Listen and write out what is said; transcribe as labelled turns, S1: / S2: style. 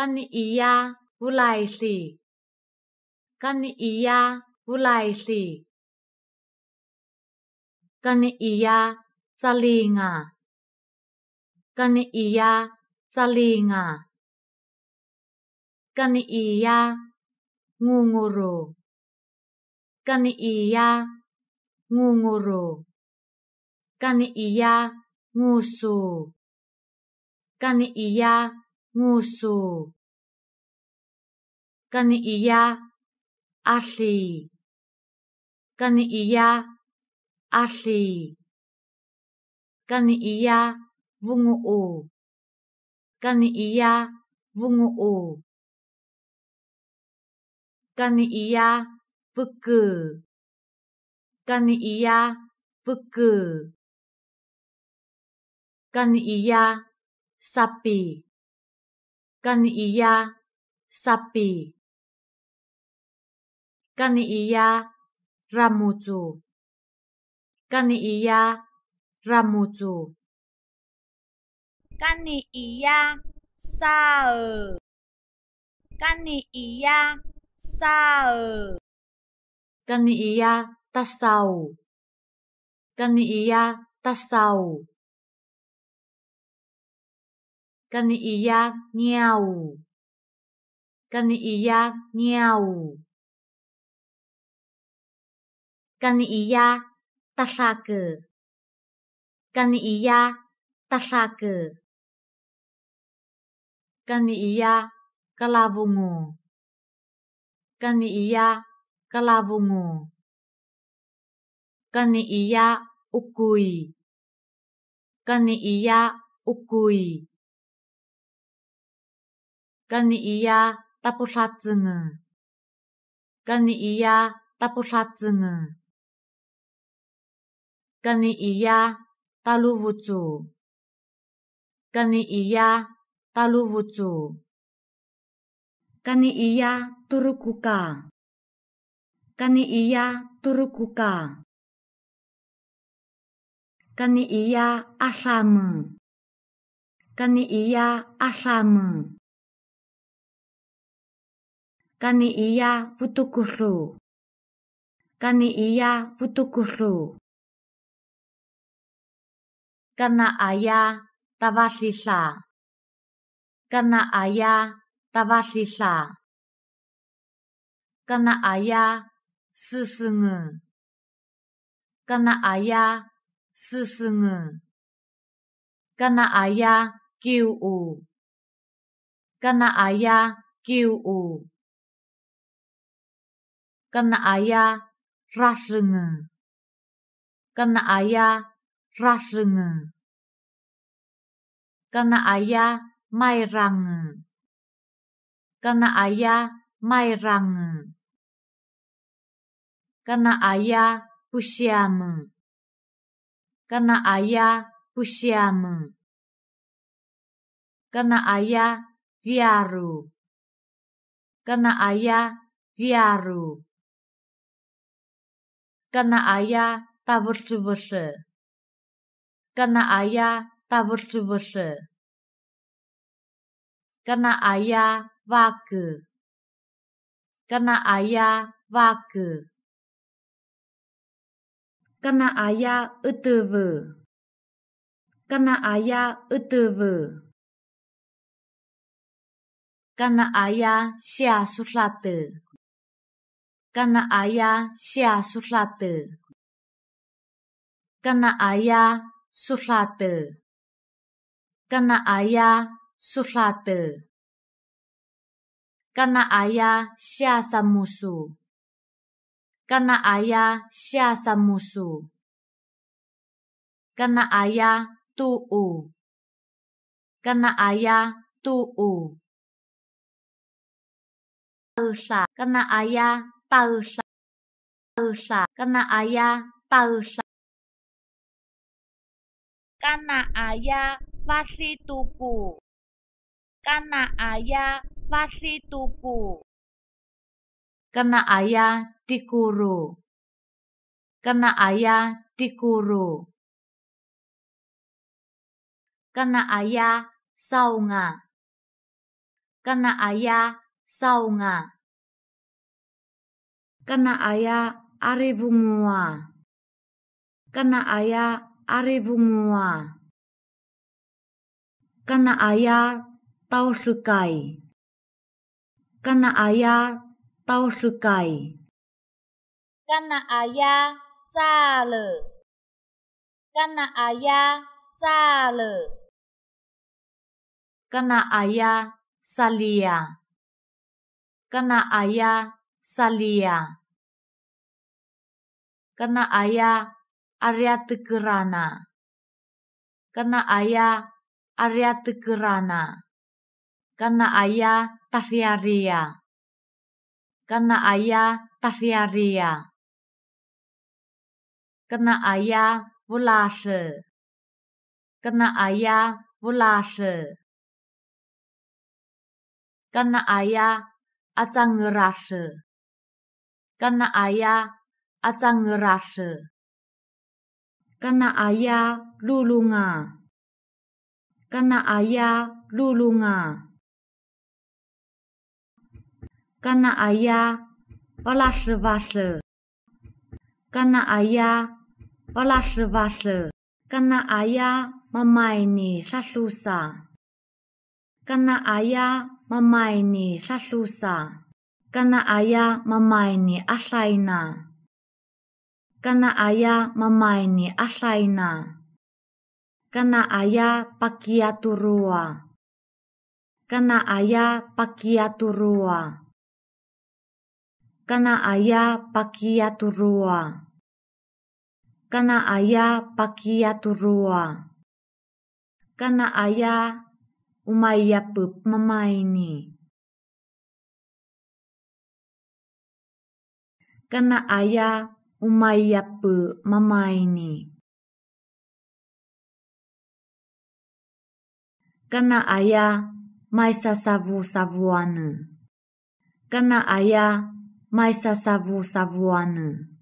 S1: กันอียาวุไลสีกันอียาวุไลสีกันอียาจลีงากันอียาจลีงากันอียางูงูรูกันอียางูงูรูกันอียางูสูกันอียา ngusu kan iya allu kan iya allu kan iya vungu'u kan iya vungu'u kan iya beke kan iya beke kan iya sapi Kan iya sapi. Kan iya Ramuju. Kan iya Ramuju. Kan iya sao. Kan iya sao. Kan iya tasau. Kan iya tasau. 跟一样尿，跟一样尿，跟一样大沙哥，跟一样大沙哥，跟一样格拉布姆，跟一样格拉布姆，跟一样乌龟，跟一样乌龟。跟你一样大不啥子呢，跟你一样大不啥子呢，跟你一样大路无阻，跟你一样大路无阻，跟你一样 turut kuka，跟你一样 turut kuka。kani iya asam kani iya asam Kani iya guru, Kani iya ayah Kana aya tabasisa. ayah aya tabasisa. Kana ayah susungu. Kana ayah susungu. Kana ayah kiu. Kana ayah kiu kena ayah rasenge kena ayah rasenge kena aya mairange kena aya mairange kena ayah pusiame kena ayah pusiame kena ayah viaru kena ayah viaru Kana ayah ta wrzywyszy. Kana ayah ta wrzywyszy. Kana aya wagy. Kana aya wagy. Kana aya utywy. Kana aya utywy. Kana aya sia suslate sia suhlate. Kana aya sia samusu, Kana aya sia samusu, Kana aya tu'u aya tu'u Kana ayah Tausa, Tausa, kena ayah Tausa, karena ayah pasti tuku karena ayah pasti tuku kena ayah dikuru kena ayah dikuru kena ayah saunga kena ayah saunga kena ayah ari vungua. Kena aya ari vungua. Kena aya tau sukai. Kena ayah tau sukai. Kena ayah zale. Kena ayah zale. Kena ayah salia. Kena ayah salia. Kena ayah area Tegerana. Kena ayah area Tegerana. Kena ayah Tahriaria. Kena ayah Tahriaria. Kena ayah Vulase. Kena ayah Vulase. Kena ayah Acangerase. Kena ayah acang rase. Kana aya lulunga. Kana ayah lulunga. Kana aya olase vase. Kana aya olase vase. Kana aya mamaini sasusa. Kana aya mamaini sasusa. Kana aya mamaini asaina kana aya mamaini asaina. Kana aya pakiaturua. Kana aya pakiaturua. Kana aya pakiaturua. Kana aya pakiaturua. Kana aya umayapup mamaini. Kana aya mamai ni. Kana aya mai sasavu anu. Kana aya mai sasavu anu.